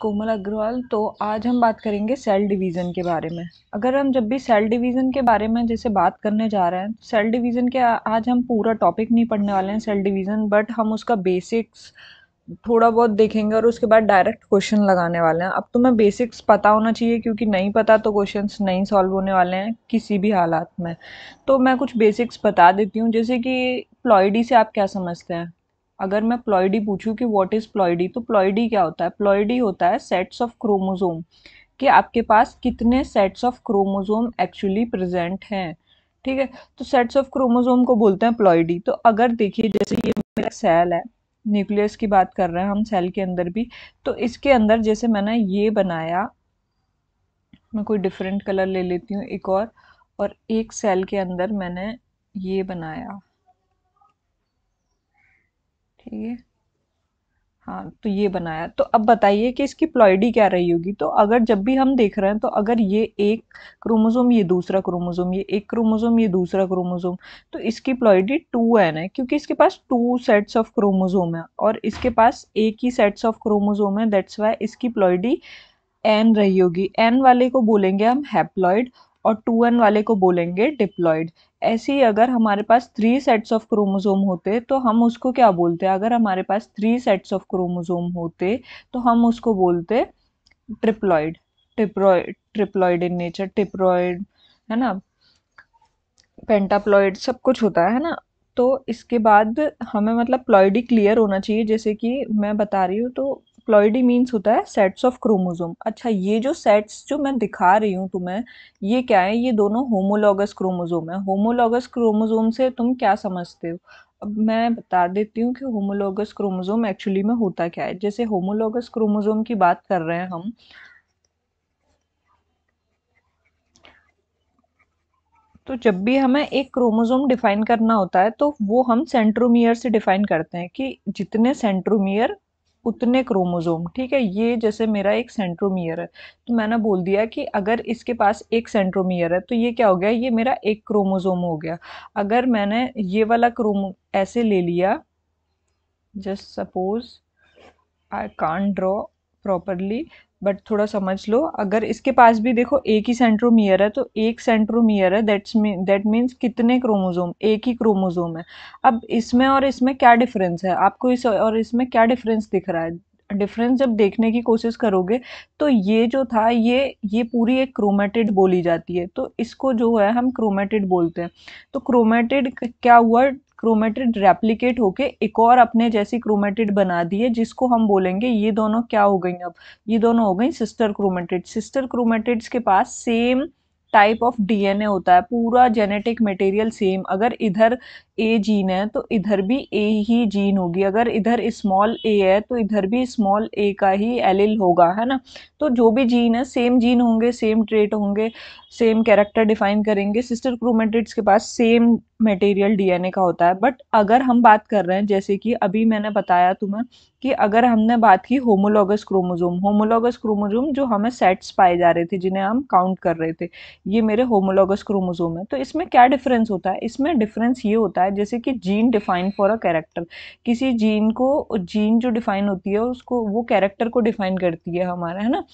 कोमल अग्रवाल तो आज हम बात करेंगे सेल डिवीज़न के बारे में अगर हम जब भी सेल डिवीज़न के बारे में जैसे बात करने जा रहे हैं सेल डिवीज़न के आज हम पूरा टॉपिक नहीं पढ़ने वाले हैं सेल डिवीज़न बट हम उसका बेसिक्स थोड़ा बहुत देखेंगे और उसके बाद डायरेक्ट क्वेश्चन लगाने वाले हैं अब तो मैं बेसिक्स पता होना चाहिए क्योंकि नहीं पता तो क्वेश्चंस नहीं सॉल्व होने वाले हैं किसी भी हालात में तो मैं कुछ बेसिक्स बता देती हूँ जैसे कि प्लॉइडी से आप क्या समझते हैं अगर मैं प्लॉयडी पूछूँ कि व्हाट इज़ प्लॉयडी तो प्लॉयडी क्या होता है प्लॉयडी होता है सेट्स ऑफ क्रोमोजोम कि आपके पास कितने sets of chromosome actually present हैं ठीक है तो सेट्स ऑफ क्रोमोजोम को बोलते हैं प्लॉयडी तो अगर देखिए जैसे ये मेरा सेल है न्यूक्लियस की बात कर रहे हैं हम सेल के अंदर भी तो इसके अंदर जैसे मैंने ये बनाया मैं कोई डिफरेंट कलर ले लेती हूँ एक और और एक सेल के अंदर मैंने ये बनाया ये हाँ तो ये बनाया तो अब बताइए कि इसकी प्लॉइडी क्या रही होगी तो अगर जब भी हम देख रहे हैं तो अगर ये एक क्रोमोजोम ये दूसरा क्रोमोजोम ये एक क्रोमोजोम ये दूसरा क्रोमोजोम तो इसकी प्लॉइडी टू एन है क्योंकि इसके पास टू सेट्स ऑफ क्रोमोजोम है और इसके पास एक ही सेट्स ऑफ क्रोमोजोम है दैट्स वाई इसकी प्लॉइडी एन रही होगी एन वाले को बोलेंगे हम हैप्लॉइड और टू एन वाले को बोलेंगे डिप्लॉयड ऐसे ही अगर हमारे पास थ्री सेट्स ऑफ क्रोमोजोम होते तो हम उसको क्या बोलते अगर हमारे पास थ्री सेट्स ऑफ क्रोमोजोम होते तो हम उसको बोलते triploid triploid triploid in nature triploid है ना पेंटाप्लॉयड सब कुछ होता है ना तो इसके बाद हमें मतलब प्लॉयड ही क्लियर होना चाहिए जैसे कि मैं बता रही हूँ तो प्लॉयडी मीन्स होता है सेट्स ऑफ क्रोमोजोम अच्छा ये जो सेट्स जो मैं दिखा रही हूँ तुम्हें ये क्या है ये दोनों होमोलॉगस क्रोमोजोम है होमोलॉगस क्रोमोजोम से तुम क्या समझते हो अब मैं बता देती हूँ कि होमोलॉगस क्रोमोजोम एक्चुअली में होता क्या है जैसे होमोलॉगस क्रोमोजोम की बात कर रहे हैं हम तो जब भी हमें एक क्रोमोसोम डिफाइन करना होता है तो वो हम सेंट्रोमियर से डिफाइन करते हैं कि जितने सेंट्रोमियर उतने क्रोमोज़ोम ठीक है ये जैसे मेरा एक सेंट्रोमियर है तो मैंने बोल दिया कि अगर इसके पास एक सेंट्रोमियर है तो ये क्या हो गया ये मेरा एक क्रोमोज़ोम हो गया अगर मैंने ये वाला क्रोमो ऐसे ले लिया just suppose I can draw properly but थोड़ा समझ लो अगर इसके पास भी देखो एक ही सेंट्रोमियर है तो एक सेंट्रोमियर है दैट्स दैट मीन्स कितने क्रोमोजोम एक ही क्रोमोजोम है अब इसमें और इसमें क्या डिफरेंस है आपको इस और इसमें क्या डिफरेंस दिख रहा है डिफरेंस जब देखने की कोशिश करोगे तो ये जो था ये ये पूरी एक क्रोमेटिड बोली जाती है तो इसको जो है हम क्रोमेटिड बोलते हैं तो क्रोमेटिड क्या हुआ क्रोमेटिड रेप्लीकेट होके एक और अपने जैसी क्रोमेटिड बना दी है जिसको हम बोलेंगे ये दोनों क्या हो गई अब ये दोनों हो गई सिस्टर क्रोमेटिड सिस्टर क्रोमेटिड्स के पास सेम टाइप ऑफ डीएनए होता है पूरा जेनेटिक मटेरियल सेम अगर इधर ए जीन है तो इधर भी ए ही जीन होगी अगर इधर स्मॉल ए है तो इधर भी स्मॉल ए का ही एलिल होगा है ना तो जो भी जीन है सेम जीन होंगे सेम ट्रेट होंगे सेम कैरेक्टर डिफाइन करेंगे सिस्टर क्रोमेटिड्स के पास सेम मटेरियल डीएनए का होता है बट अगर हम बात कर रहे हैं जैसे कि अभी मैंने बताया तुम्हें कि अगर हमने बात की होमोलोगस क्रोमोजोम होमोलोगस क्रोमोजोम जो हमें सेट्स पाए जा रहे थे जिन्हें हम काउंट कर रहे थे ये मेरे होमोलोगस क्रोमोजोम है तो इसमें क्या डिफरेंस होता है इसमें डिफरेंस ये होता है जैसे कि gene define for a character किसी जीन को जीन जो डिफाइन होती है उसको वो कैरेक्टर को डिफाइन करती है हमारा है ना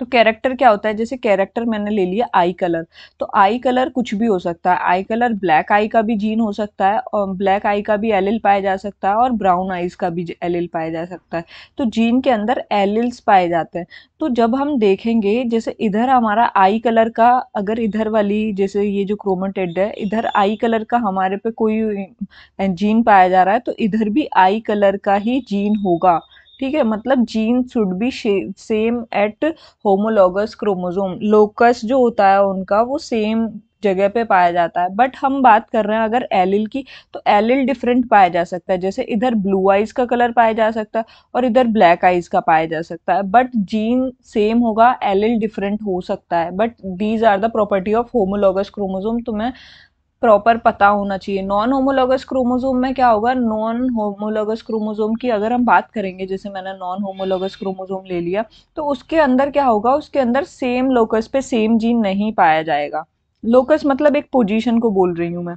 तो कैरेक्टर क्या होता है जैसे कैरेक्टर मैंने ले लिया आई कलर तो आई कलर कुछ भी हो सकता है आई कलर ब्लैक आई का भी जीन हो सकता है और ब्लैक आई का भी एलिल पाया जा सकता है और ब्राउन आईज का भी एलिल पाया जा सकता है तो जीन के अंदर एलिल्स पाए जाते हैं तो जब हम देखेंगे जैसे इधर हमारा आई कलर का अगर इधर वाली जैसे ये जो क्रोमोटेड है इधर आई कलर का हमारे पे कोई जीन पाया जा रहा है तो इधर भी आई कलर का ही जीन होगा ठीक है मतलब gene should be same at homologous chromosome locus जो होता है उनका वो सेम जगह पे पाया जाता है बट हम बात कर रहे हैं अगर एलिल की तो एलिल डिफरेंट पाया जा सकता है जैसे इधर ब्लू आइज़ का कलर पाया जा सकता है और इधर ब्लैक आइज़ का पाया जा सकता है बट जीन सेम होगा एलिल डिफरेंट हो सकता है but these are the property of homologous chromosome तो मैं प्रॉपर पता होना चाहिए नॉन होमोलोगस क्रोमोजोम में क्या होगा नॉन होमोलोगस क्रोमोजोम की अगर हम बात करेंगे जैसे मैंने नॉन होमोलोगस क्रोमोजोम ले लिया तो उसके अंदर क्या होगा उसके अंदर सेम लोकस पे सेम जीन नहीं पाया जाएगा लोकस मतलब एक पोजीशन को बोल रही हूँ मैं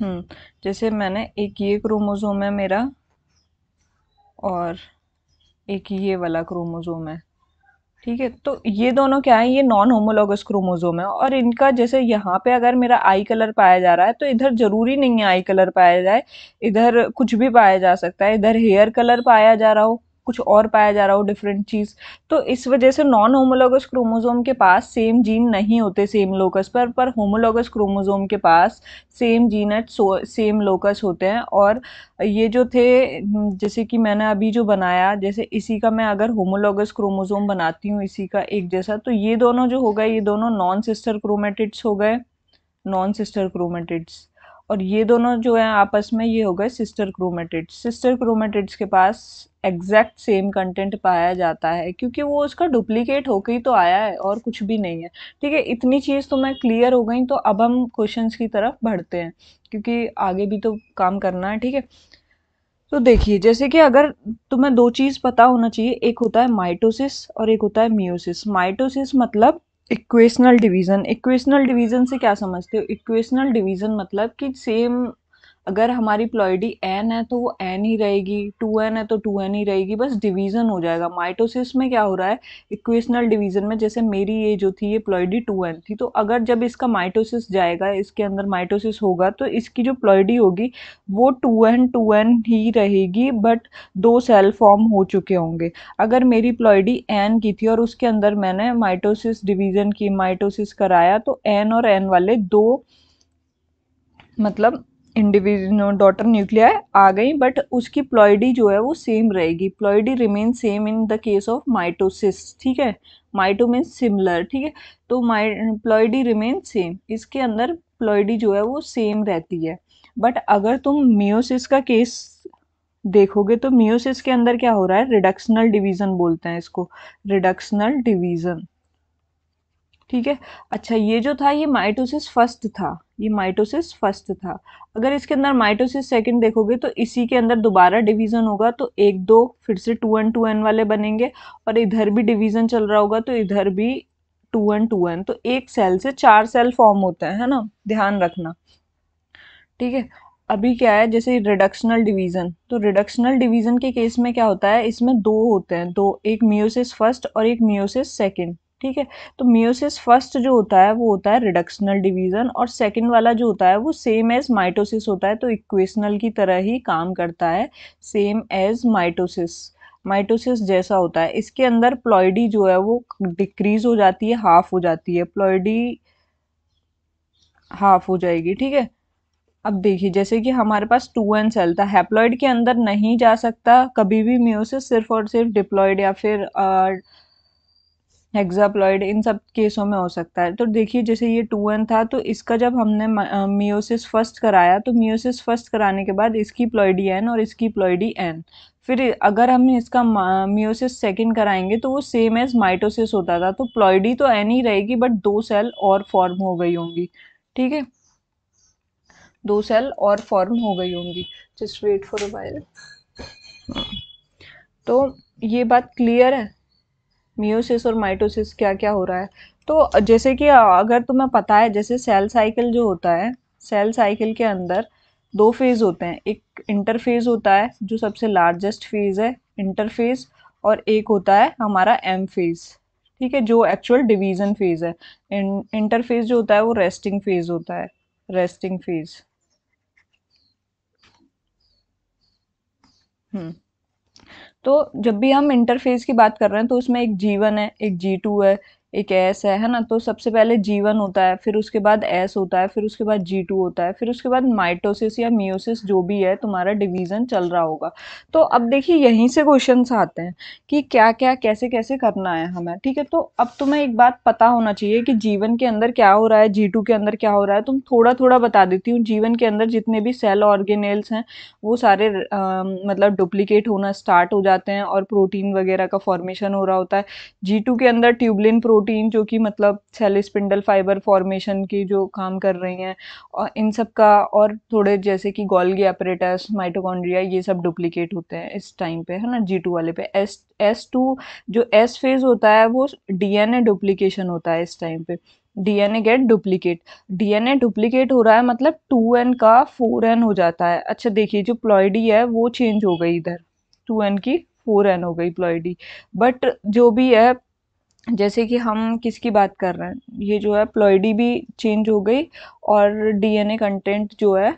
हम्म जैसे मैंने एक ये क्रोमोजोम है मेरा और एक ये वाला क्रोमोजोम है ठीक है तो ये दोनों क्या है ये नॉन होमोलोगस क्रोमोजोम है और इनका जैसे यहाँ पे अगर मेरा आई कलर पाया जा रहा है तो इधर जरूरी नहीं है आई कलर पाया जाए इधर कुछ भी पाया जा सकता है इधर हेयर कलर पाया जा रहा हो कुछ और पाया जा रहा हो डिफरेंट चीज़ तो इस वजह से नॉन होमोलोगस क्रोमोजोम के पास सेम जीन नहीं होते सेम लोकस पर पर होमोलोगस क्रोमोजोम के पास same gene at same locus होते हैं और ये जो थे जैसे कि मैंने अभी जो बनाया जैसे इसी का मैं अगर होमोलोगस क्रोमोजोम बनाती हूँ इसी का एक जैसा तो ये दोनों जो हो गए ये दोनों नॉन सिस्टर क्रोमेटिड्स हो गए नॉन सिस्टर क्रोमेटिड्स और ये दोनों जो है आपस में ये हो गए सिस्टर क्रोमेटिड्स सिस्टर क्रोमेटिड्स के पास एग्जैक्ट सेम कंटेंट पाया जाता है क्योंकि वो उसका डुप्लीकेट होकर ही तो आया है और कुछ भी नहीं है ठीक है इतनी चीज़ तो मैं क्लियर हो गई तो अब हम क्वेश्चन की तरफ बढ़ते हैं क्योंकि आगे भी तो काम करना है ठीक है तो देखिए जैसे कि अगर तुम्हें दो चीज़ पता होना चाहिए एक होता है माइटोसिस और एक होता है मियोसिस माइटोसिस मतलब इक्वेशनल डिवीज़न इक्वेशनल डिवीज़न से क्या समझते हो इक्वेशनल डिवीज़न मतलब कि सेम अगर हमारी प्लॉयडी एन है तो वो एन ही रहेगी टू एन है तो टू एन ही रहेगी बस डिवीज़न हो जाएगा माइटोसिस में क्या हो रहा है इक्वेशनल डिवीज़न में जैसे मेरी ये जो थी ये प्लॉयडी टू एन थी तो अगर जब इसका माइटोसिस जाएगा इसके अंदर माइटोसिस होगा तो इसकी जो प्लॉयडी होगी वो टू एन टू एन ही रहेगी बट दो सेल फॉर्म हो चुके होंगे अगर मेरी प्लॉयडी एन की थी और उसके अंदर मैंने माइटोसिस डिवीज़न की माइटोसिस कराया तो एन और एन वाले दो मतलब इंडिविजुअल डॉटर न्यूक्लिया आ गई बट उसकी प्लॉयडी जो है वो सेम रहेगी ploidy remain same in the case of mitosis ठीक है माइटो मीन सिमिलर ठीक है तो माइ प्लॉयडी रिमेन सेम इसके अंदर प्लॉयडी जो है वो सेम रहती है बट अगर तुम मियोसिस का केस देखोगे तो मियोसिस के अंदर क्या हो रहा है रिडक्शनल डिवीज़न बोलते हैं इसको रिडक्शनल डिवीज़न ठीक है अच्छा ये जो था ये माइटोसिस फर्स्ट था ये माइटोसिस फर्स्ट था अगर इसके अंदर माइटोसिस सेकंड देखोगे तो इसी के अंदर दोबारा डिवीज़न होगा तो एक दो फिर से टू एन टू एन वाले बनेंगे और इधर भी डिवीज़न चल रहा होगा तो इधर भी टू एन टू एन तो एक सेल से चार सेल फॉर्म होते हैं है ना ध्यान रखना ठीक है अभी क्या है जैसे रिडक्शनल डिवीज़न तो रिडक्शनल डिवीज़न के केस में क्या होता है इसमें दो होते हैं दो एक मियोसिस फर्स्ट और एक मियोसिस सेकेंड ठीक है तो मियोसिस फर्स्ट जो होता है वो होता है रिडक्शनल डिवीज़न और सेकंड वाला जो होता है वो सेम एज माइटोसिस होता है तो इक्वेशनल की तरह ही काम करता है सेम एज माइटोसिस माइटोसिस जैसा होता है इसके अंदर प्लॉयडी जो है वो डिक्रीज हो जाती है हाफ हो जाती है प्लॉयडी हाफ हो जाएगी ठीक है अब देखिए जैसे कि हमारे पास टू एन सेल था हैप्लॉयड के अंदर नहीं जा सकता कभी भी म्यूसिस सिर्फ और सिर्फ डिप्लॉयड या फिर आ, हेक्साप्लॉइड इन सब केसों में हो सकता है तो देखिए जैसे ये टू एन था तो इसका जब हमने मियोसिस फर्स्ट कराया तो मियोसिस फर्स्ट कराने के बाद इसकी प्लॉइडी एन और इसकी प्लॉइडी एन फिर अगर हम इसका मियोसिस सेकंड कराएंगे तो वो सेम एज माइटोसिस होता था तो प्लॉइडी तो एन ही रहेगी बट दो सेल और फॉर्म हो गई होंगी ठीक है दो सेल और फॉर्म हो गई होंगी just wait for a while तो ये बात क्लियर है मियोसिस और माइटोसिस क्या क्या हो रहा है तो जैसे कि अगर तुम्हें पता है जैसे सेल साइकिल जो होता है सेल साइकिल के अंदर दो फेज़ होते हैं एक इंटरफेज होता है जो सबसे लार्जेस्ट फेज़ है इंटरफेज और एक होता है हमारा एम फेज़ ठीक है जो एक्चुअल डिवीज़न फेज़ है इंटरफेज जो होता है वो रेस्टिंग फेज़ होता है रेस्टिंग फेज़ हम्म तो जब भी हम इंटरफेस की बात कर रहे हैं तो उसमें एक जी वन है एक जी टू है एक एस है है ना तो सबसे पहले जी वन होता है फिर उसके बाद एस होता है फिर उसके बाद जी टू होता है फिर उसके बाद माइटोसिस या मियोसिस जो भी है तुम्हारा डिवीज़न चल रहा होगा तो अब देखिए यहीं से क्वेश्चन आते हैं कि क्या क्या कैसे कैसे करना है हमें ठीक है तो अब तुम्हें एक बात पता होना चाहिए कि जीवन के अंदर क्या हो रहा है जी के अंदर क्या हो रहा है तुम थोड़ा थोड़ा बता देती हूँ जीवन के अंदर जितने भी सेल ऑर्गेनेल्स हैं वो सारे मतलब डुप्लीकेट होना स्टार्ट हो जाते हैं और प्रोटीन वगैरह का फॉर्मेशन हो रहा होता है जी के अंदर ट्यूबलिन प्रोटीन प्रोटीन जो कि मतलब सेल स्पिंडल फाइबर फॉर्मेशन की जो काम कर रही हैं और इन सब का और थोड़े जैसे कि गोल्गी एपरेटस माइटोकॉन्ड्रिया ये सब डुप्लीकेट होते हैं इस टाइम पे है ना जी टू वाले पे एस एस टू जो एस फेज होता है वो डीएनए डुप्लीकेशन होता है इस टाइम पे DNA get duplicate DNA duplicate हो रहा है मतलब टू एन का फोर एन हो जाता है अच्छा देखिए जो प्लॉयडी है वो चेंज हो गई इधर टू एन की फोर एन हो गई प्लॉयडी बट जो भी है जैसे कि हम किसकी बात कर रहे हैं ये जो है प्लॉयडी भी चेंज हो गई और डीएनए कंटेंट जो है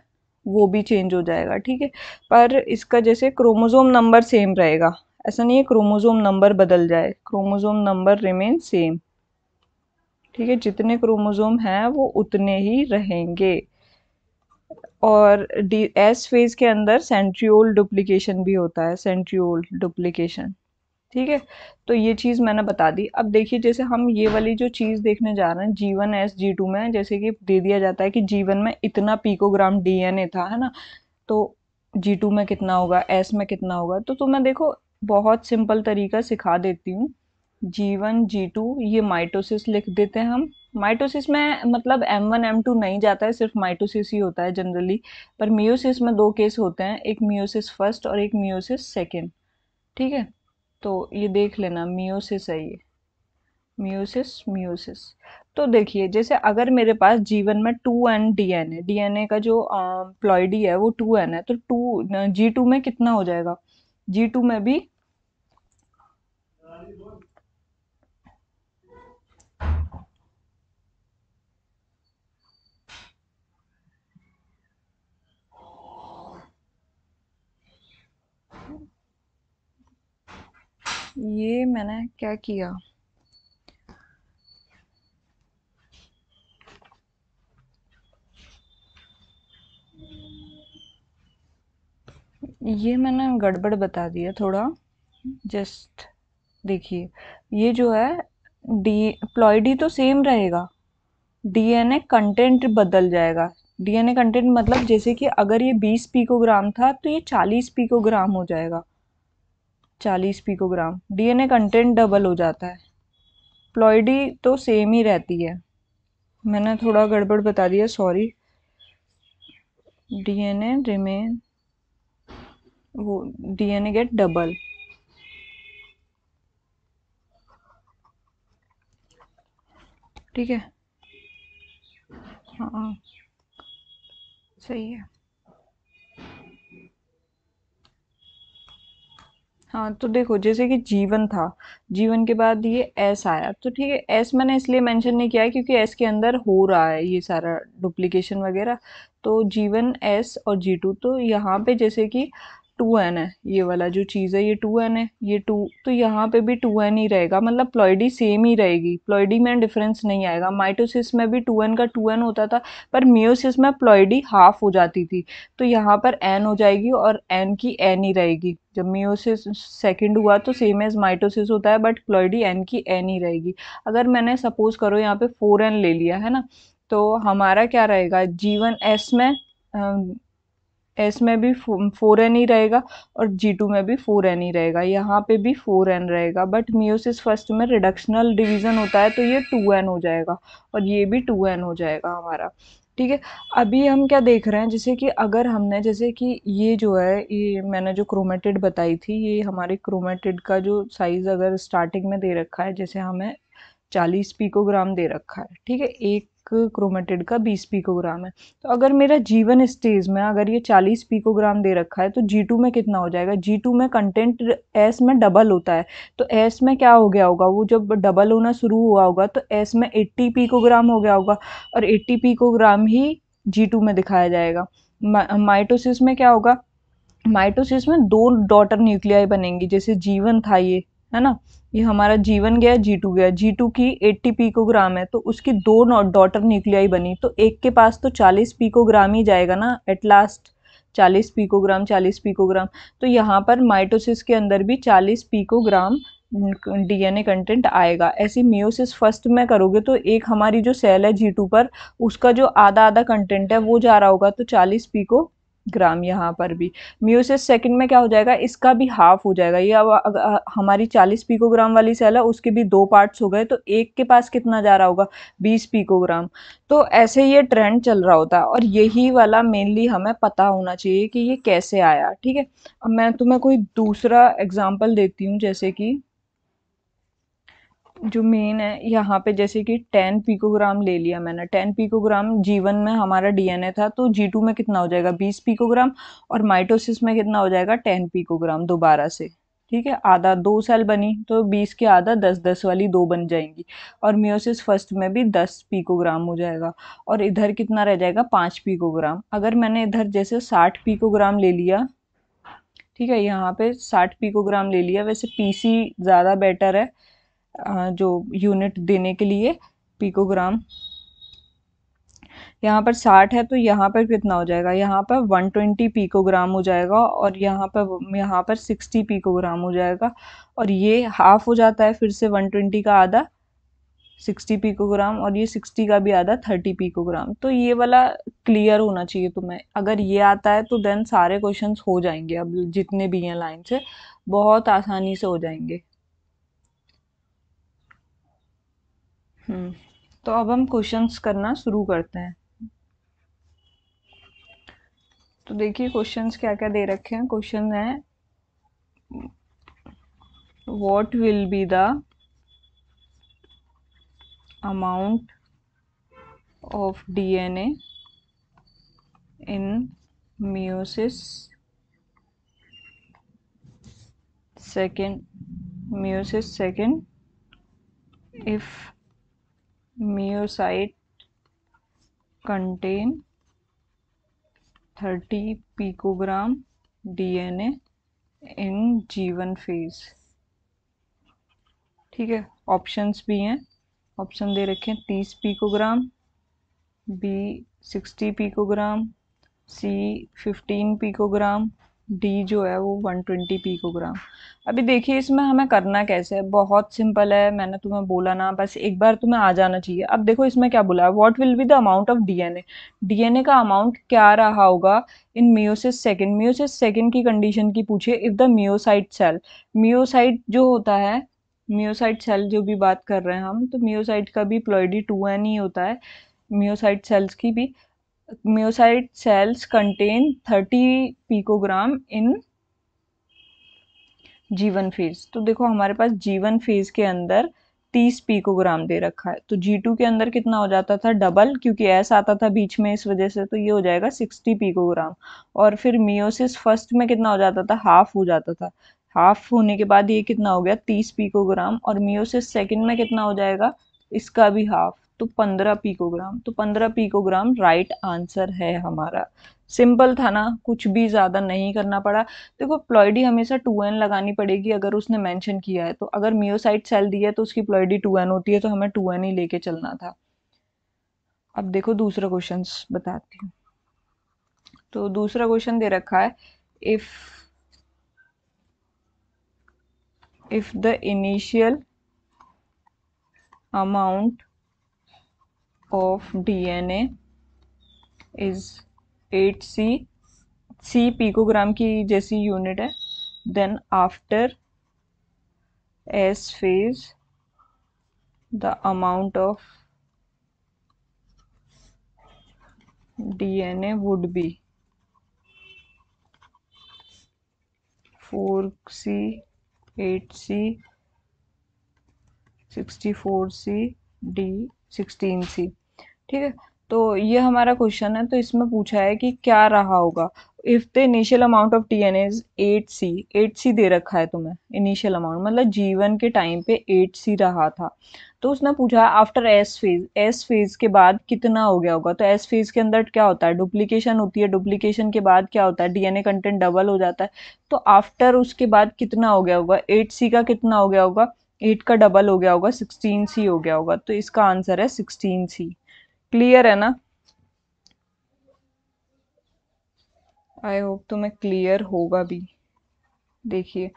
वो भी चेंज हो जाएगा ठीक है पर इसका जैसे क्रोमोज़ोम नंबर सेम रहेगा ऐसा नहीं है क्रोमोज़ोम नंबर बदल जाए क्रोमोज़ोम नंबर रिमेन सेम ठीक है जितने क्रोमोज़ोम हैं वो उतने ही रहेंगे और डी एस फेज़ के अंदर सेंट्रियोल डुप्लीकेशन भी होता है सेंट्रियोल डुप्लीकेशन ठीक है तो ये चीज़ मैंने बता दी अब देखिए जैसे हम ये वाली जो चीज़ देखने जा रहे हैं G one S G two में जैसे कि दे दिया जाता है कि जीवन में इतना पीकोग्राम डीएनए था है ना तो जी टू में कितना होगा एस में कितना होगा तो तुम्हें तो देखो बहुत सिंपल तरीका सिखा देती हूँ जी वन जी टू ये माइटोसिस लिख देते हैं हम माइटोसिस में मतलब एम वन एम टू नहीं जाता है सिर्फ माइटोसिस ही होता है जनरली पर मियोसिस में दो केस होते हैं एक मियोसिस फर्स्ट और एक मियोसिस सेकेंड ठीक है तो ये देख लेना मियोसिस है ये मियोसिस मियोसिस तो देखिए जैसे अगर मेरे पास जीवन में two N D N A D N A का जो प्लॉयडी है वो टू एन है तो टू जी टू में कितना हो जाएगा जी टू में भी ये मैंने क्या किया ये मैंने गड़बड़ बता दिया थोड़ा जस्ट देखिए ये जो है डी प्लॉयडी तो सेम रहेगा डीएनए कंटेंट बदल जाएगा डीएनए कंटेंट मतलब जैसे कि अगर ये 20 पीकोग्राम था तो ये 40 पीकोग्राम हो जाएगा चालीस पिकोग्राम डीएनए कंटेंट डबल हो जाता है प्लॉयडी तो सेम ही रहती है मैंने थोड़ा गड़बड़ बता दिया सॉरी डीएनए रिमेन वो डीएनए गेट डबल ठीक है हाँ, हाँ। सही है हाँ तो देखो जैसे कि जीवन था जीवन के बाद ये एस आया तो ठीक है एस मैंने इसलिए मेंशन नहीं किया क्योंकि एस के अंदर हो रहा है ये सारा डुप्लीकेशन वगैरह तो जीवन एस और जी टू तो यहाँ पे जैसे कि टू एन है ये वाला जो चीज़ है ये टू एन है ये टू तो यहाँ पे भी टू एन ही रहेगा मतलब प्लॉयडी सेम ही रहेगी प्लॉयडी में डिफरेंस नहीं आएगा माइटोसिस में भी टू एन का टू एन होता था पर मियोसिस में प्लॉयडी हाफ हो जाती थी तो यहाँ पर एन हो जाएगी और एन की एन ही रहेगी जब मियोसिस सेकंड हुआ तो सेम एज माइटोसिस होता है बट प्लॉयडी एन की एन ही रहेगी अगर मैंने सपोज करो यहाँ पे फोर एन ले लिया है ना तो हमारा क्या रहेगा जीवन एस में एस में भी फोर एन ही रहेगा और जी टू में भी फोर एन ही रहेगा यहाँ पे भी फोर एन रहेगा बट मियोसिस फर्स्ट में रिडक्शनल डिवीज़न होता है तो ये टू एन हो जाएगा और ये भी टू एन हो जाएगा हमारा ठीक है अभी हम क्या देख रहे हैं जैसे कि अगर हमने जैसे कि ये जो है ये मैंने जो क्रोमेटेड बताई थी ये हमारे क्रोमेटेड का जो साइज़ अगर स्टार्टिंग में दे रखा है जैसे हमें चालीस पीकोग्राम दे रखा है ठीक है एक क्रोमेटेड का 20 पीकोग्राम है तो अगर मेरा जीवन स्टेज में अगर ये 40 पीकोग्राम दे रखा है तो जी में कितना हो जाएगा जी में कंटेंट एस में डबल होता है तो एस में क्या हो गया होगा वो जब डबल होना शुरू हुआ होगा तो एस में एट्टी पीकोग्राम हो गया होगा और एट्टी पीकोग्राम ही जी में दिखाया जाएगा माइटोसिस में क्या होगा माइटोसिस में दो डॉटर न्यूक्लियाई बनेंगी जैसे जीवन था ये है ना ये हमारा जीवन गया जी टू गया जी टू की एट्टी पीकोग्राम है तो उसकी दो नॉट डॉटर न्यूक्लियाई बनी तो एक के पास तो चालीस पीकोग्राम ही जाएगा ना एट लास्ट चालीस पीकोग्राम चालीस पीकोग्राम तो यहाँ पर माइटोसिस के अंदर भी चालीस पीकोग्राम डीएनए कंटेंट आएगा ऐसी मियोसिस फर्स्ट में करोगे तो एक हमारी जो सेल है जी टू पर उसका जो आधा आधा कंटेंट है वो जा रहा होगा तो चालीस पीको ग्राम यहाँ पर भी म्यूसिस सेकंड में क्या हो जाएगा इसका भी हाफ हो जाएगा ये अब हमारी चालीस पीकोग्राम वाली सेल है उसके भी दो पार्ट्स हो गए तो एक के पास कितना जा रहा होगा बीस पीकोग्राम तो ऐसे ये ट्रेंड चल रहा होता है और यही वाला मेनली हमें पता होना चाहिए कि ये कैसे आया ठीक है अब मैं तुम्हें कोई दूसरा एग्जाम्पल देती हूँ जैसे कि जो मेन है यहाँ पे जैसे कि टेन पिकोग्राम ले लिया मैंने टेन पिकोग्राम जीवन में हमारा डीएनए था तो जी टू में कितना हो जाएगा बीस पिकोग्राम और माइटोसिस में कितना हो जाएगा टेन पिकोग्राम दोबारा से ठीक है आधा दो सेल बनी तो बीस के आधा दस दस वाली दो बन जाएंगी और मियोसिस फर्स्ट में भी दस पिकोग्राम हो जाएगा और इधर कितना रह जाएगा पाँच पिकोग्राम अगर मैंने इधर जैसे साठ पिकोग्राम ले लिया ठीक है यहाँ पे साठ पिकोग्राम ले लिया वैसे पीसी ज़्यादा बेटर है जो यूनिट देने के लिए पिकोग्राम यहाँ पर साठ है तो यहाँ पर कितना हो जाएगा यहाँ पर वन ट्वेंटी पीकोग्राम हो जाएगा और यहाँ पर यहाँ पर सिक्सटी पिकोग्राम हो जाएगा और ये हाफ हो जाता है फिर से वन ट्वेंटी का आधा सिक्सटी पीकोग्राम और ये सिक्सटी का भी आधा थर्टी पिकोग्राम तो ये वाला क्लियर होना चाहिए तुम्हें अगर ये आता है तो देन सारे क्वेश्चंस हो जाएंगे अब जितने भी हैं लाइन से बहुत आसानी से हो जाएंगे हम्म, तो अब हम क्वेश्चंस करना शुरू करते हैं तो देखिए क्वेश्चंस क्या क्या दे रखे हैं क्वेश्चन है what will be the amount of DNA in meiosis second meiosis second if myocyte contain 30 picogram A in G one phase ठीक है ऑप्शंस भी हैं ऑप्शन दे रखे हैं तीस picogram B sixty picogram C fifteen picogram D जो है वो 120 पीकोग्राम अभी देखिए इसमें हमें करना कैसे है बहुत सिंपल है मैंने तुम्हें बोला ना बस एक बार तुम्हें आ जाना चाहिए अब देखो इसमें क्या बोला है what will be the amount of DNA DNA का अमाउंट क्या रहा होगा in meiosis second meiosis second की कंडीशन की पूछिए if the meiocyte cell meiocyte जो होता है मियोसाइट सेल जो भी बात कर रहे हैं हम तो मियोसाइट का भी प्लॉइडी टू एन ही होता है मियोसाइट सेल्स की भी myocyte cells contain 30 picogram in G one phase तो देखो हमारे पास जीवन फेज के अंदर 30 पीकोग्राम दे रखा है तो G2 के अंदर कितना हो जाता था डबल क्योंकि एस आता था बीच में इस वजह से तो ये हो जाएगा 60 पीकोग्राम और फिर मियोसिस फर्स्ट में कितना हो जाता था हाफ हो जाता था हाफ होने के बाद ये कितना हो गया 30 पीकोग्राम और मियोसिस सेकंड में कितना हो जाएगा इसका भी हाफ तो 15 पिकोग्राम तो 15 पिकोग्राम राइट आंसर है हमारा सिंपल था ना कुछ भी ज़्यादा नहीं करना पड़ा देखो प्लॉयडी हमेशा टू एन लगानी पड़ेगी अगर उसने मेंशन किया है तो अगर मियोसाइट सेल दी है तो उसकी प्लॉयडी टू एन होती है तो हमें टू एन ही लेके चलना था अब देखो दूसरा क्वेश्चन बताती हूँ तो दूसरा क्वेश्चन दे रखा है if if the initial amount of DNA is 8C C picogram की जैसी यूनिट है then after S phase the amount of DNA would be four C eight C sixty four C D sixteen C ठीक है तो ये हमारा question है तो इसमें पूछा है कि क्या रहा होगा if the initial amount of T N as eight C eight C दे रखा है तुम्हें इनिशियल अमाउंट मतलब जीवन के टाइम पे एट सी रहा था तो उसने पूछा after S phase S phase के बाद कितना हो गया होगा तो एस फेज के अंदर क्या होता है डुप्लीकेशन होती है डुप्लीकेशन के बाद क्या होता है डीएनए कंटेंट डबल हो जाता है तो आफ्टर उसके बाद कितना हो गया होगा एट सी का कितना हो गया होगा एट का डबल हो गया होगा सिक्सटीन सी हो गया होगा तो इसका आंसर है सिक्सटीन सी क्लियर है ना आई होप तुम्हें क्लियर होगा भी देखिए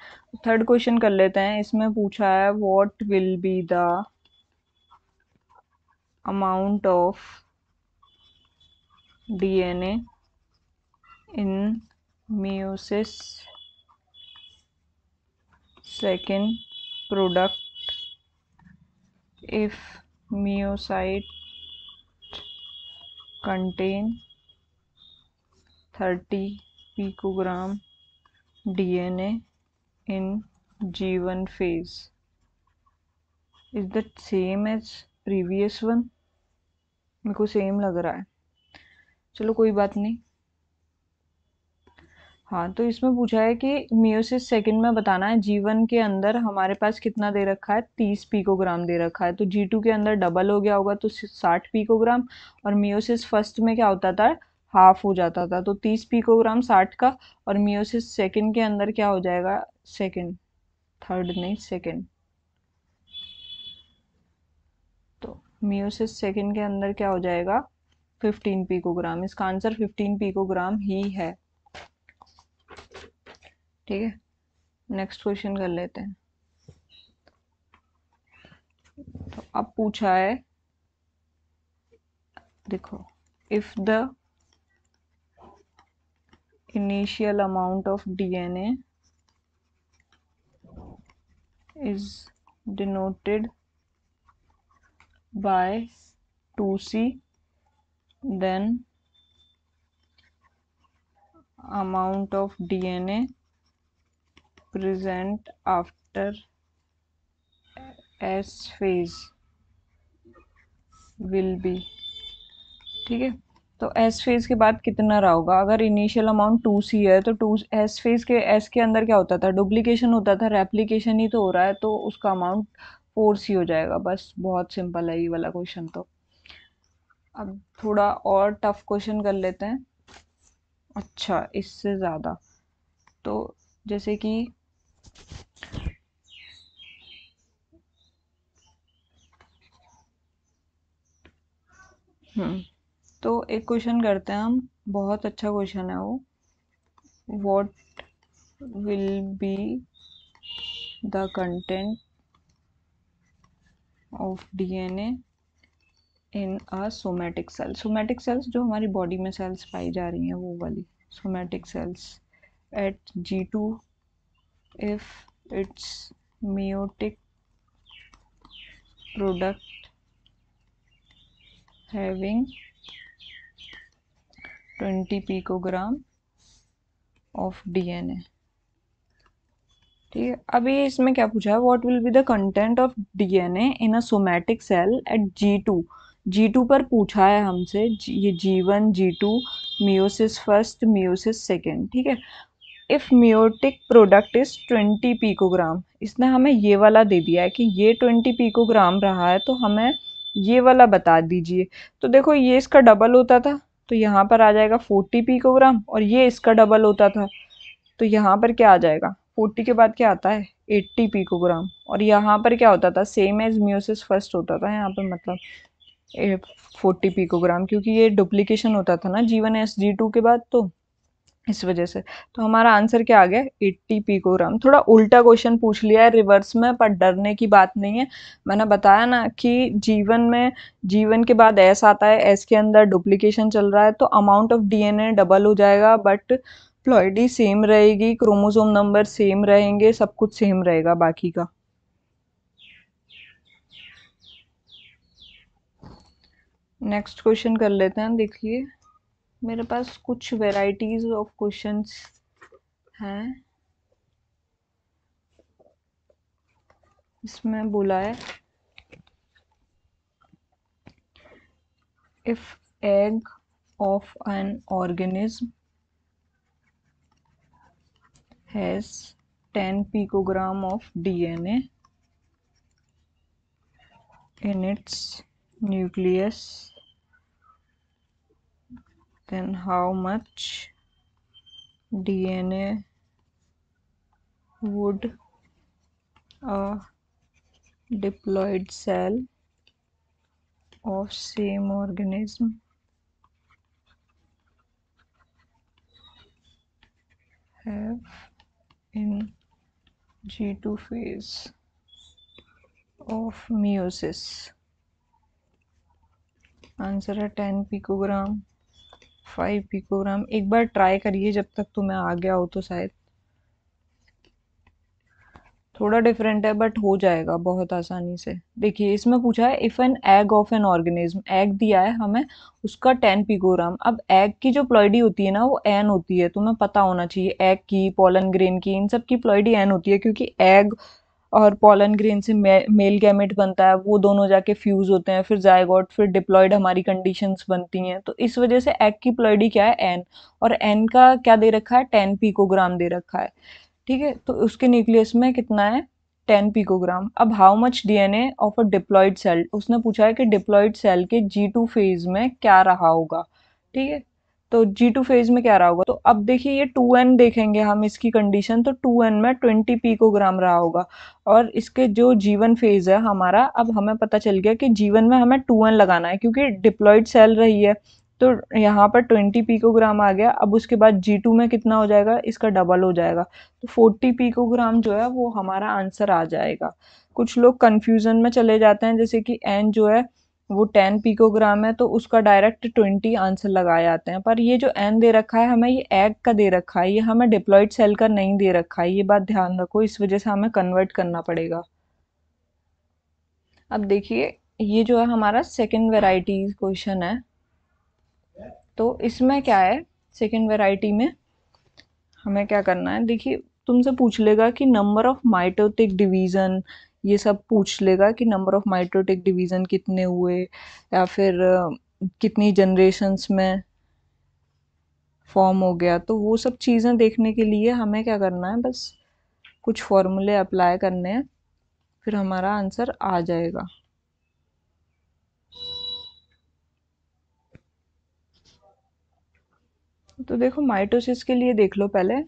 थर्ड क्वेश्चन कर लेते हैं इसमें पूछा है what will be the amount of DNA in meiosis second product if myocyte contain 30 picogram DNA in G1 phase is that same as previous one मेरे को सेम लग रहा है चलो कोई बात नहीं हाँ तो इसमें पूछा है कि मियोसिस सेकंड में बताना है जीवन के अंदर हमारे पास कितना दे रखा है तीस पीकोग्राम दे रखा है तो जी टू के अंदर डबल हो गया होगा तो साठ पीकोग्राम और मियोसिस फर्स्ट में क्या होता था हाफ हो जाता था तो तीस पीकोग्राम साठ का और मियोसिस सेकंड के अंदर क्या हो जाएगा सेकंड थर्ड नहीं सेकंड तो मियोसिस सेकंड के अंदर क्या हो जाएगा फिफ्टीन पीकोग्राम इसका आंसर फिफ्टीन पीकोग्राम ही है ठीक है नेक्स्ट क्वेश्चन कर लेते हैं तो अब पूछा है देखो if the initial amount of DNA is denoted by two C then amount of DNA present after S phase will be ठीक है तो S फेज के बाद कितना रहा होगा अगर इनिशियल अमाउंट टू सी है तो टू S फेज के S के अंदर क्या होता था डुप्लीकेशन होता था रेप्लीकेशन ही तो हो रहा है तो उसका अमाउंट फोर सी हो जाएगा बस बहुत सिंपल है ये वाला क्वेश्चन तो अब थोड़ा और टफ क्वेश्चन कर लेते हैं अच्छा इससे ज़्यादा तो जैसे कि हम्म, तो एक क्वेश्चन करते हैं हम बहुत अच्छा क्वेश्चन है वो what will be the content of DNA in a somatic cell somatic cells जो हमारी बॉडी में सेल्स पाई जा रही हैं वो वाली somatic cells at G two if it's meiotic product having twenty picogram of A ठीक है अभी इसमें क्या पूछा है what will be the content of A in a somatic cell at G two G two पर पूछा है हमसे ये G one G two meiosis first meiosis second ठीक है if meiotic product is twenty picogram इसने हमें ये वाला दे दिया है कि ये ट्वेंटी पीकोग्राम रहा है तो हमें ये वाला बता दीजिए तो देखो ये इसका डबल होता था तो यहाँ पर आ जाएगा फोर्टी पीकोग्राम और ये इसका डबल होता था तो यहाँ पर क्या आ जाएगा फोर्टी के बाद क्या आता है एट्टी पीकोग्राम और यहाँ पर क्या होता था सेम एज म्यूसिस फर्स्ट होता था यहाँ पर मतलब फोर्टी पिकोग्राम क्योंकि ये डुप्लीकेशन होता था ना जीवन एस जी टू के बाद तो इस वजह से तो हमारा आंसर क्या आ गया एट्टी पिकोग्राम थोड़ा उल्टा क्वेश्चन पूछ लिया है रिवर्स में पर डरने की बात नहीं है मैंने बताया ना कि जीवन में जीवन के बाद एस आता है एस के अंदर डुप्लीकेशन चल रहा है तो अमाउंट ऑफ ए डबल हो जाएगा बट प्लॉइडी सेम रहेगी क्रोमोसोम नंबर सेम रहेंगे सब कुछ सेम रहेगा बाकी का नेक्स्ट क्वेश्चन कर लेते हैं देखिए मेरे पास कुछ वेराइटीज़ ऑफ क्वेश्चंस हैं इसमें बोला है if egg of an organism has ten picogram of DNA in its nucleus then how much DNA would a diploid cell of same organism have in G2 phase of meiosis. Answer है ten picogram five picogram एक बार try करिए जब तक तुम्हें आ गया हो तो शायद थोड़ा डिफरेंट है बट हो जाएगा बहुत आसानी से देखिए इसमें पूछा है if an egg of an organism egg दिया है हमें उसका टेन पिकोग्राम अब एग की जो प्लॉइडी होती है ना वो एन होती है तुम्हें पता होना चाहिए एग की पोलन ग्रेन की इन सब की प्लॉइडी एन होती है क्योंकि एग और पॉलन ग्रेन से मे, मेल गैमेट बनता है वो दोनों जाके फ्यूज होते हैं फिर जायगॉट फिर डिप्लॉयड हमारी कंडीशंस बनती हैं तो इस वजह से एग की प्लॉयडी क्या है एन और एन का क्या दे रखा है टेन पीकोग्राम दे रखा है ठीक है तो उसके न्यूक्लियस में कितना है टेन पीकोग्राम अब how much DNA of a diploid cell उसने पूछा है कि डिप्लॉयड सेल के जी टू फेज में क्या रहा होगा ठीक है तो जी टू फेज में क्या रहा होगा तो अब देखिए ये टू एन देखेंगे हम इसकी कंडीशन तो टू एन में ट्वेंटी पीकोग्राम रहा होगा और इसके जो जीवन फेज है हमारा अब हमें पता चल गया कि जीवन में हमें टू एन लगाना है क्योंकि डिप्लॉयड सेल रही है तो यहाँ पर ट्वेंटी पीकोग्राम आ गया अब उसके बाद जी टू में कितना हो जाएगा इसका डबल हो जाएगा तो फोर्टी पीकोग्राम जो है वो हमारा आंसर आ जाएगा कुछ लोग कन्फ्यूज़न में चले जाते हैं जैसे कि एन जो है वो टेन पिकोग्राम है तो उसका डायरेक्ट ट्वेंटी आंसर लगाए आते हैं पर ये जो एन दे रखा है हमें ये एग का दे रखा है ये हमें डिप्लॉयड सेल का नहीं दे रखा है ये बात ध्यान रखो इस वजह से हमें कन्वर्ट करना पड़ेगा अब देखिए ये जो है हमारा सेकेंड वेराइटी क्वेश्चन है तो इसमें क्या है सेकेंड वेराइटी में हमें क्या करना है देखिए तुमसे पूछ लेगा कि नंबर ऑफ माइटोटिक डिवीज़न ये सब पूछ लेगा कि नंबर ऑफ माइट्रोटिक डिवीज़न कितने हुए या फिर कितनी जनरेशन्स में फॉर्म हो गया तो वो सब चीज़ें देखने के लिए हमें क्या करना है बस कुछ फॉर्मूले अप्लाई करने हैं फिर हमारा आंसर आ जाएगा तो देखो माइटोसिस के लिए देख लो पहले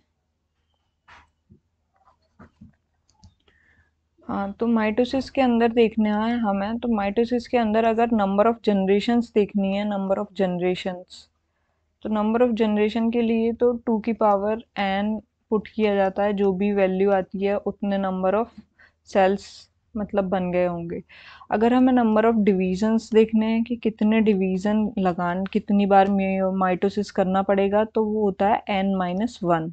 हाँ तो माइटोसिस के अंदर देखना है हमें तो माइटोसिस के अंदर अगर नंबर ऑफ़ जनरेशन्स देखनी है नंबर ऑफ़ जनरेशन्स तो नंबर ऑफ़ जनरेशन के लिए तो टू की पावर एन पुट किया जाता है जो भी वैल्यू आती है उतने नंबर ऑफ़ सेल्स मतलब बन गए होंगे अगर हमें नंबर ऑफ़ डिवीज़न्स देखने हैं कि कितने डिवीज़न लगान कितनी बार माइटोसिस करना पड़ेगा तो वो होता है एन माइनस वन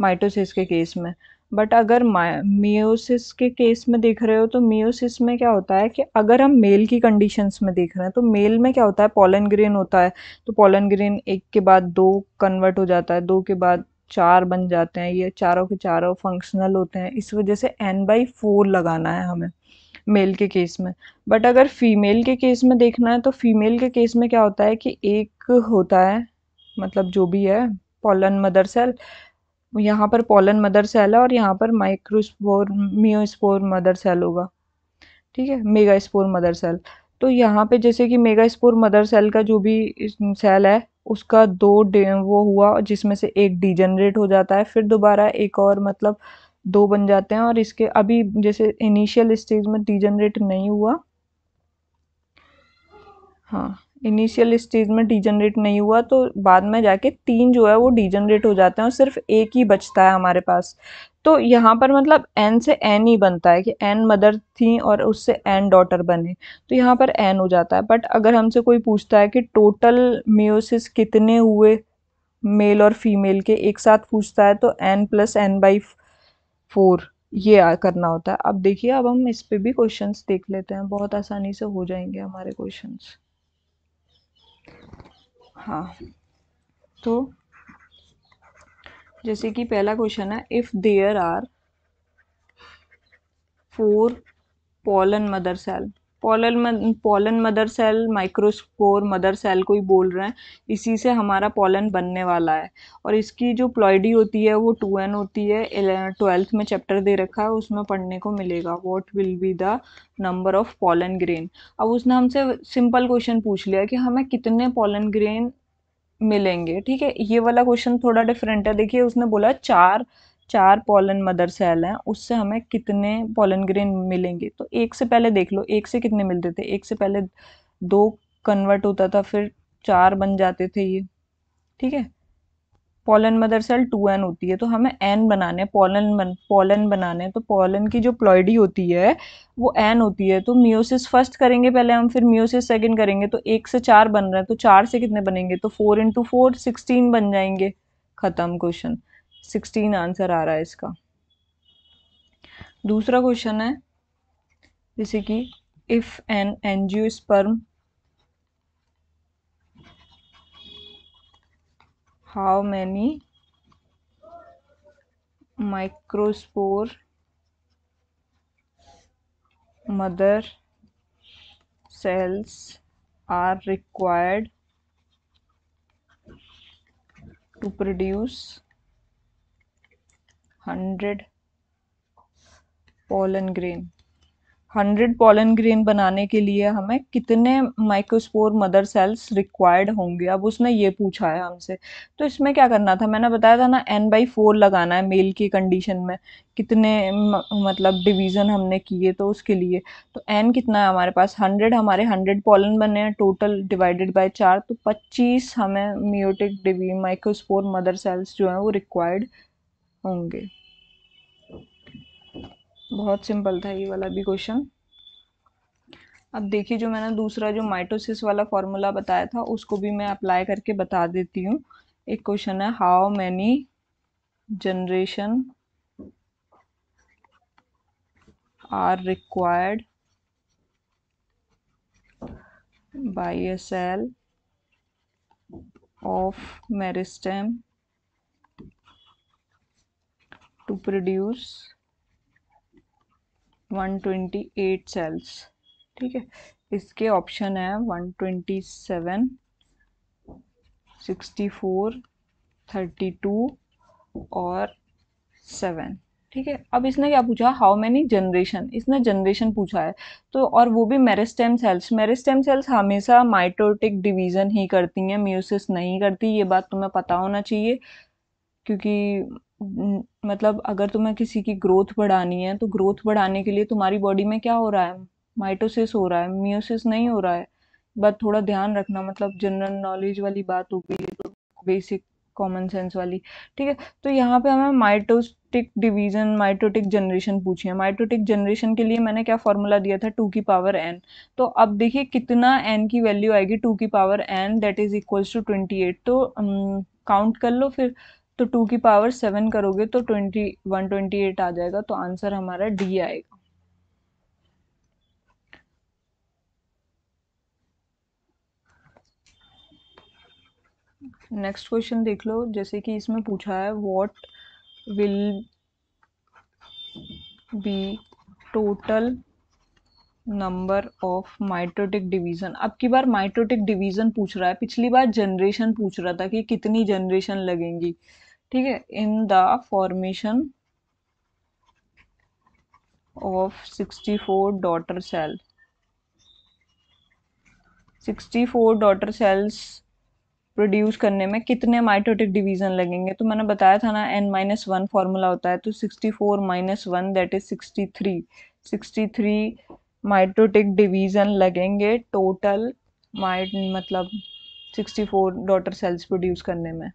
माइटोसिस के केस में बट अगर मियोसिस के केस में देख रहे हो तो मेयोसिस में क्या होता है कि अगर हम मेल की कंडीशंस में देख रहे हैं तो मेल में क्या होता है पॉलन ग्रेन होता है तो पॉलन ग्रेन एक के बाद दो कन्वर्ट हो जाता है दो के बाद चार बन जाते हैं ये चारों के चारों फंक्शनल होते हैं इस वजह से एन बाई फोर लगाना है हमें मेल के केस में बट अगर फीमेल के केस में देखना है तो फीमेल के केस में क्या होता है कि एक होता है मतलब जो भी है पॉलन मदर सेल यहाँ पर पोलन मदर सेल है और यहाँ पर माइक्रोस्पोर मियोस्पोर मदर सेल होगा ठीक है मेगा स्पोर मदर सेल तो यहाँ पे जैसे कि मेगा स्पोर मदर सेल का जो भी सेल है उसका दो वो हुआ जिसमें से एक डिजनरेट हो जाता है फिर दोबारा एक और मतलब दो बन जाते हैं और इसके अभी जैसे इनिशियल स्टेज में डिजनरेट नहीं हुआ हाँ इनिशियल स्टेज में डीजनरेट नहीं हुआ तो बाद में जाके तीन जो है वो डिजनरेट हो जाते हैं और सिर्फ एक ही बचता है हमारे पास तो यहाँ पर मतलब एन से एन ही बनता है कि एन मदर थी और उससे एन डॉटर बने तो यहाँ पर एन हो जाता है बट अगर हमसे कोई पूछता है कि टोटल मियोसिस कितने हुए मेल और फीमेल के एक साथ पूछता है तो N plus N by four ये करना होता है अब देखिए अब हम इस पर भी क्वेश्चंस देख लेते हैं बहुत आसानी से हो जाएंगे हमारे क्वेश्चन हाँ तो जैसे कि पहला क्वेश्चन है if there are four pollen mother cell pollen pollen mother cell microspore mother cell को ही बोल रहे हैं इसी से हमारा पोलन बनने वाला है और इसकी जो प्लॉयडी होती है वो टू एन होती है ट्वेल्थ में चैप्टर दे रखा है उसमें पढ़ने को मिलेगा what will be the number of pollen grain अब उसने हमसे सिंपल क्वेश्चन पूछ लिया कि हमें कितने पोलन ग्रेन मिलेंगे ठीक है ये वाला क्वेश्चन थोड़ा डिफरेंट है देखिए उसने बोला चार चार पॉलन मदर सेल हैं उससे हमें कितने पॉलन ग्रेन मिलेंगे तो एक से पहले देख लो एक से कितने मिलते थे एक से पहले दो कन्वर्ट होता था फिर चार बन जाते थे ये ठीक है pollen mother cell two N होती है तो हमें एन बनाने पॉलन बन पॉलन बनाने तो पॉलन की जो प्लॉइडी होती है वो एन होती है तो मियोसिस फर्स्ट करेंगे पहले हम फिर मियोसिस सेकंड करेंगे तो एक से चार बन रहे हैं तो चार से कितने बनेंगे तो फोर इंटू फोर सिक्सटीन बन जाएंगे ख़त्म क्वेश्चन सिक्सटीन आंसर आ रहा है इसका दूसरा क्वेश्चन है जैसे कि if an angiosperm how many microspore mother cells are required to produce hundred pollen grain hundred pollen grain बनाने के लिए हमें कितने माइक्रोस्पोर मदर सेल्स रिक्वायर्ड होंगे अब उसने ये पूछा है हमसे तो इसमें क्या करना था मैंने बताया था ना एन बाई फोर लगाना है मेल की कंडीशन में कितने मतलब डिवीज़न हमने किए तो उसके लिए तो एन कितना है हमारे पास हंड्रेड हमारे हंड्रेड पोलन बने हैं टोटल डिवाइडेड बाई चार तो पच्चीस हमें म्यूटिक डिवी माइक्रोस्पोर मदर सेल्स जो हैं वो रिक्वायर्ड होंगे बहुत सिंपल था ये वाला भी क्वेश्चन अब देखिए जो मैंने दूसरा जो माइटोसिस वाला फॉर्मूला बताया था उसको भी मैं अप्लाई करके बता देती हूँ एक क्वेश्चन है how many generation are required by a cell of meristem to produce 128 cells ठीक है इसके ऑप्शन है 127 64 32 और सेवन ठीक है अब इसने क्या पूछा हाउ मैनी जनरेशन इसने जनरेशन पूछा है तो और वो भी मेरिस्टेम सेल्स मेरिस्टेम सेल्स हमेशा माइटोटिक डिवीज़न ही करती हैं म्यूसिस नहीं करती ये बात तुम्हें पता होना चाहिए क्योंकि मतलब अगर तुम्हें किसी की ग्रोथ बढ़ानी है तो ग्रोथ बढ़ाने के लिए तुम्हारी बॉडी में क्या हो रहा है माइटोसिस हो रहा है मियोसिस नहीं हो रहा है बस थोड़ा ध्यान रखना मतलब जनरल नॉलेज वाली बात हो गई है तो बेसिक कॉमन सेंस वाली ठीक है तो यहाँ पे हमें माइटोटिक डिवीजन माइटोटिक जनरेशन पूछी है माइटोटिक जनरेशन के लिए मैंने क्या फॉर्मूला दिया था टू की पावर एन तो अब देखिए कितना एन की वैल्यू आएगी टू की power n that is equals to twenty eight तो काउंट um, कर लो फिर तो टू की पावर सेवन करोगे तो ट्वेंटी वन ट्वेंटी एट आ जाएगा तो आंसर हमारा डी आएगा नेक्स्ट क्वेश्चन देख लो जैसे कि इसमें पूछा है what will be total number of mitotic division अब की बार माइट्रोटिक डिवीजन पूछ रहा है पिछली बार जनरेशन पूछ रहा था कि कितनी जनरेशन लगेंगी ठीक है in the formation of 64 daughter cell 64 daughter cells produce करने में कितने माइटोटिक डिवीजन लगेंगे तो मैंने बताया था ना एन माइनस वन फॉर्मूला होता है तो 64 minus one that is 63 63 mitotic division लगेंगे टोटल माइट मतलब 64 डॉटर सेल्स प्रोड्यूस करने में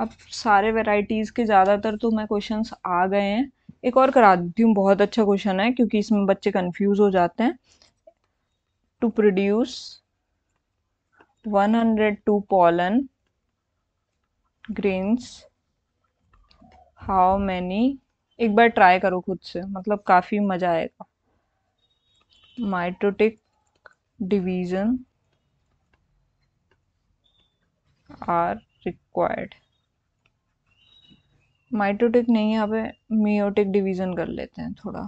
अब सारे वैरायटीज़ के ज़्यादातर तो मैं क्वेश्चंस आ गए हैं एक और करा देती हूँ बहुत अच्छा क्वेश्चन है क्योंकि इसमें बच्चे कंफ्यूज हो जाते हैं to produce 102 pollen grains how many एक बार ट्राई करो खुद से मतलब काफ़ी मज़ा आएगा mitotic division are required mitotic नहीं यहाँ पे मियोटिक डिवीज़न कर लेते हैं थोड़ा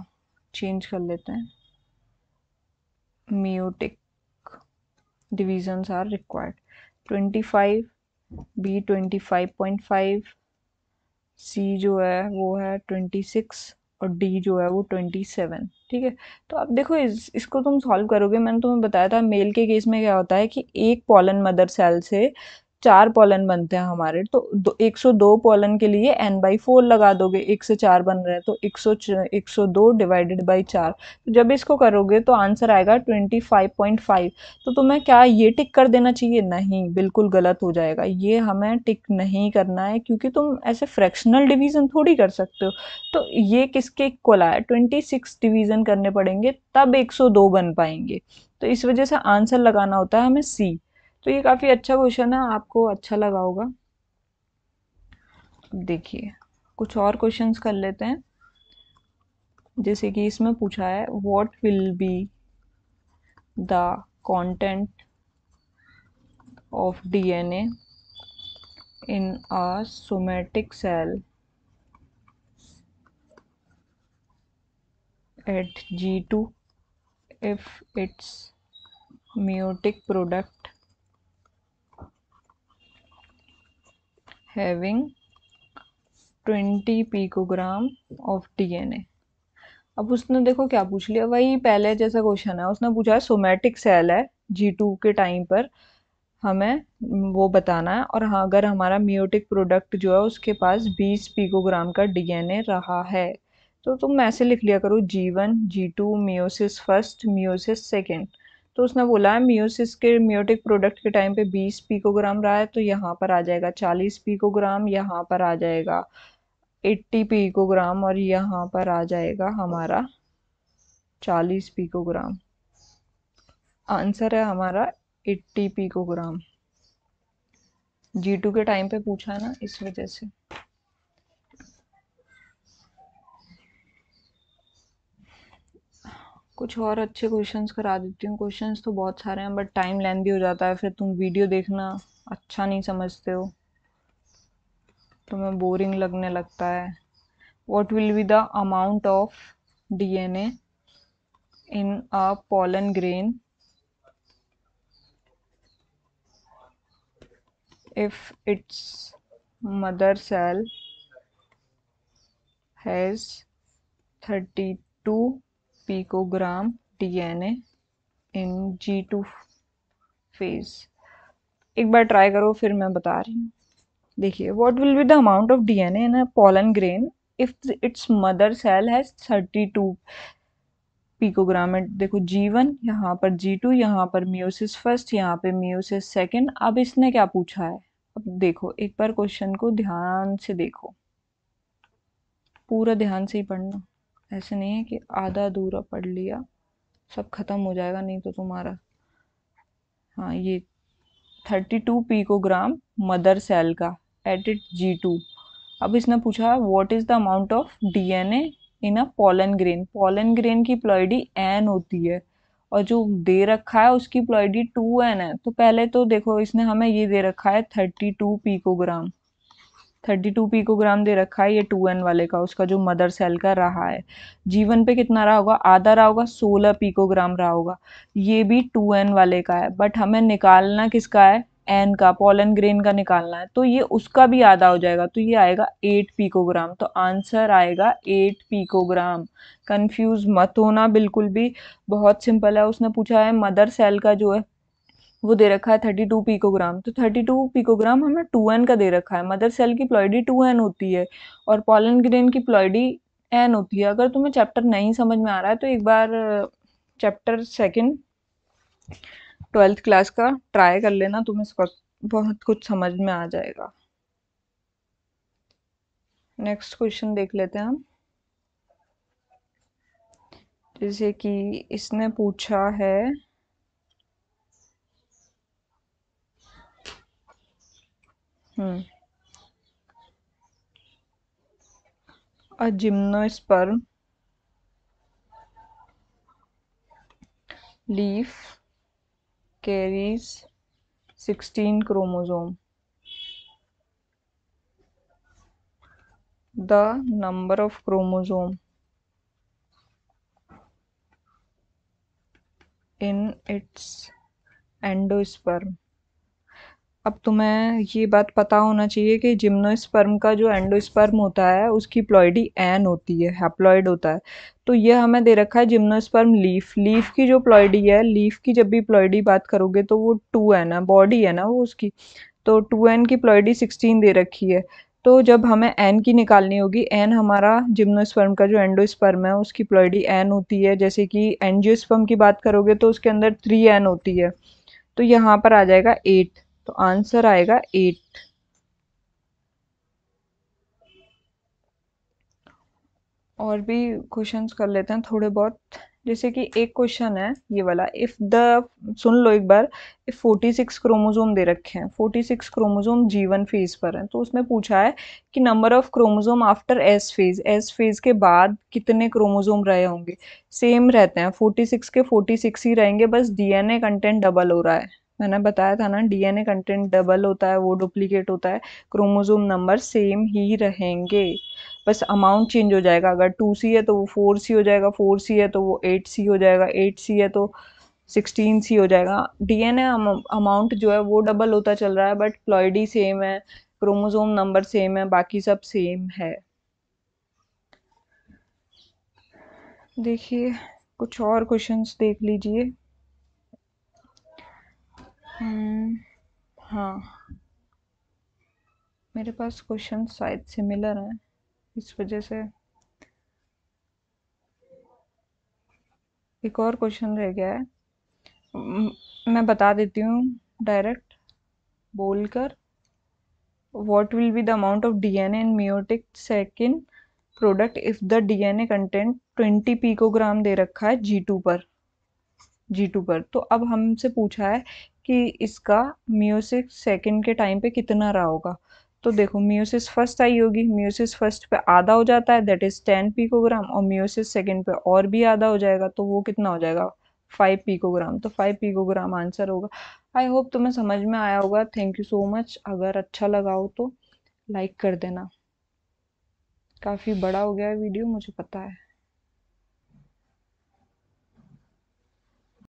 चेंज कर लेते हैं meiotic are required twenty five B twenty five point five C जो है वो है ट्वेंटी सिक्स और डी जो है वो ट्वेंटी सेवन ठीक है तो अब देखो इस इसको तुम सॉल्व करोगे मैंने तुम्हें बताया था मेल के केस में क्या होता है कि एक पॉलन मदर सेल से चार पॉलन बनते हैं हमारे तो दो, 102 पॉलन के लिए एन बाई फोर लगा दोगे एक से चार बन रहे हैं तो 100 102 डिवाइडेड बाई चार जब इसको करोगे तो आंसर आएगा 25.5 तो तुम्हें क्या ये टिक कर देना चाहिए नहीं बिल्कुल गलत हो जाएगा ये हमें टिक नहीं करना है क्योंकि तुम ऐसे फ्रैक्शनल डिवीज़न थोड़ी कर सकते हो तो ये किसके इक्वल आया ट्वेंटी सिक्स डिवीज़न करने पड़ेंगे तब दो बन पाएंगे तो इस वजह से आंसर लगाना होता है हमें सी तो ये काफ़ी अच्छा क्वेश्चन है आपको अच्छा लगा होगा देखिए कुछ और क्वेश्चंस कर लेते हैं जैसे कि इसमें पूछा है what will be the content of DNA in a somatic cell G two if it's meiotic product having 20 picogram of DNA अब उसने देखो क्या पूछ लिया वही पहले जैसा क्वेश्चन है उसने पूछा है सोमेटिक सेल है जी टू के टाइम पर हमें वो बताना है और हाँ अगर हमारा म्योटिक प्रोडक्ट जो है उसके पास 20 पिकोग्राम का डीएनए रहा है तो तुम ऐसे लिख लिया करो G one G two meiosis first meiosis second तो उसने बोला है म्यूसिस के म्योटिक प्रोडक्ट के टाइम पे 20 पीकोग्राम रहा है तो यहाँ पर आ जाएगा 40 पीकोग्राम यहाँ पर आ जाएगा 80 पीकोग्राम और यहाँ पर आ जाएगा हमारा 40 पीकोग्राम आंसर है हमारा 80 पीकोग्राम जी टू के टाइम पे पूछा है ना इस वजह से कुछ और अच्छे क्वेश्चंस करा देती हूँ क्वेश्चंस तो बहुत सारे हैं बट टाइम लेंथ भी हो जाता है फिर तुम वीडियो देखना अच्छा नहीं समझते हो तुम्हें तो बोरिंग लगने लगता है what will be the amount of D N A in a pollen grain if it's mother cell has thirty two picogram DNA in G2 phase. एक बार ट्राई करो फिर मैं बता रही हूँ देखिए what will be the amount of D N A in a pollen grain if it's mother cell has thirty two picogram में देखो जी वन यहाँ पर जी टू यहाँ पर म्यूसिस फर्स्ट यहाँ पे म्यूसिस सेकेंड अब इसने क्या पूछा है अब देखो एक बार क्वेश्चन को ध्यान से देखो पूरा ध्यान से ही पढ़ना ऐसे नहीं है कि आधा अधूरा पढ़ लिया सब ख़त्म हो जाएगा नहीं तो तुम्हारा हाँ ये thirty two picogram mother cell का एट इट जी टू अब इसने पूछा what is the amount of DNA in a pollen grain pollen grain की प्लॉयडी एन होती है और जो दे रखा है उसकी प्लॉइडी टू एन है तो पहले तो देखो इसने हमें ये दे रखा है thirty two picogram thirty two picogram दे रखा है ये टू एन वाले का उसका जो मदर सेल का रहा है जीवन पे कितना रहा होगा आधा रहा होगा सोलह पीकोग्राम रहा होगा ये भी टू एन वाले का है बट हमें निकालना किसका है एन का पोलन ग्रेन का निकालना है तो ये उसका भी आधा हो जाएगा तो ये आएगा एट पीकोग्राम तो आंसर आएगा एट पीकोग्राम कंफ्यूज मत होना बिल्कुल भी बहुत सिंपल है उसने पूछा है मदर सेल का जो है वो दे रखा है थर्टी टू पिकोग्राम तो थर्टी टू पिकोग्राम हमें टू एन का दे रखा है मदर सेल की प्लॉयडी टू एन होती है और पॉलन ग्रेन की प्लॉयडी एन होती है अगर तुम्हें चैप्टर नहीं समझ में आ रहा है तो एक बार चैप्टर सेकेंड ट्वेल्थ क्लास का ट्राई कर लेना तुम्हें बहुत कुछ समझ में आ जाएगा नेक्स्ट क्वेश्चन देख लेते हैं हम जैसे कि इसने पूछा है a gymnosperm leaf carries carries 16 chromosome the number of chromosome in its endosperm अब तुम्हें ये बात पता होना चाहिए कि जिम्नोस्पर्म का जो एंडोस्पर्म होता है उसकी प्लॉयडी एन होती है हैप्लॉयड होता है तो ये हमें दे रखा है जिम्नोस्पर्म लीफ लीफ की जो प्लॉयडी है लीफ की जब भी प्लॉयडी बात करोगे तो वो टू एन है बॉडी है ना वो उसकी तो टू एन की प्लॉयडी सिक्सटीन दे रखी है तो जब हमें एन की निकालनी होगी एन हमारा जिम्नोस्पर्म का जो एंडोस्पर्म है उसकी प्लॉयडी एन होती है जैसे कि एनजियोस्पर्म की बात करोगे तो उसके अंदर थ्री एन होती है तो यहाँ पर आ जाएगा एट तो आंसर आएगा एट और भी क्वेश्चंस कर लेते हैं थोड़े बहुत जैसे कि एक क्वेश्चन है ये वाला इफ द सुन लो एक बार इफ 46 क्रोमोसोम दे रखे हैं 46 क्रोमोसोम जीवन फेज पर हैं तो उसने पूछा है कि number of chromosome after S phase S phase के बाद कितने क्रोमोसोम रहे होंगे सेम रहते हैं 46 के 46 ही रहेंगे बस डीएनए कंटेंट डबल हो रहा है मैंने बताया था ना डीएनए कंटेंट डबल होता है वो डुप्लीकेट होता है क्रोमोजोम नंबर सेम ही रहेंगे बस अमाउंट चेंज हो जाएगा अगर टू सी है तो वो फोर सी हो जाएगा फोर सी है तो वो एट सी हो जाएगा एट सी है तो सिक्सटीन सी हो जाएगा डीएनए अमाउंट जो है वो डबल होता चल रहा है बट फ्लॉइडी सेम है क्रोमोजोम नंबर सेम है बाकी सब सेम है देखिए कुछ और क्वेश्चंस देख लीजिए हम्म, हाँ। मेरे पास क्वेश्चन शायद सिमिलर हैं इस वजह से एक और क्वेश्चन रह गया है मैं बता देती हूँ डायरेक्ट बोलकर what will be the amount of DNA in meiotic second product if the DNA content twenty picogram दे रखा है जी टू पर जी टू पर तो अब हमसे पूछा है कि इसका म्यूसिस सेकेंड के टाइम पे कितना रहा होगा तो देखो म्यूसिस फर्स्ट आई होगी म्यूसिस फर्स्ट पे आधा हो जाता है दैट इज़ टेन पीकोग्राम और म्यूसिस सेकेंड पे और भी आधा हो जाएगा तो वो कितना हो जाएगा फाइव पीकोग्राम तो फाइव पीकोग्राम आंसर होगा आई होप तुम्हें समझ में आया होगा थैंक यू सो मच अगर अच्छा लगा हो तो लाइक कर देना काफ़ी बड़ा हो गया है वीडियो मुझे पता है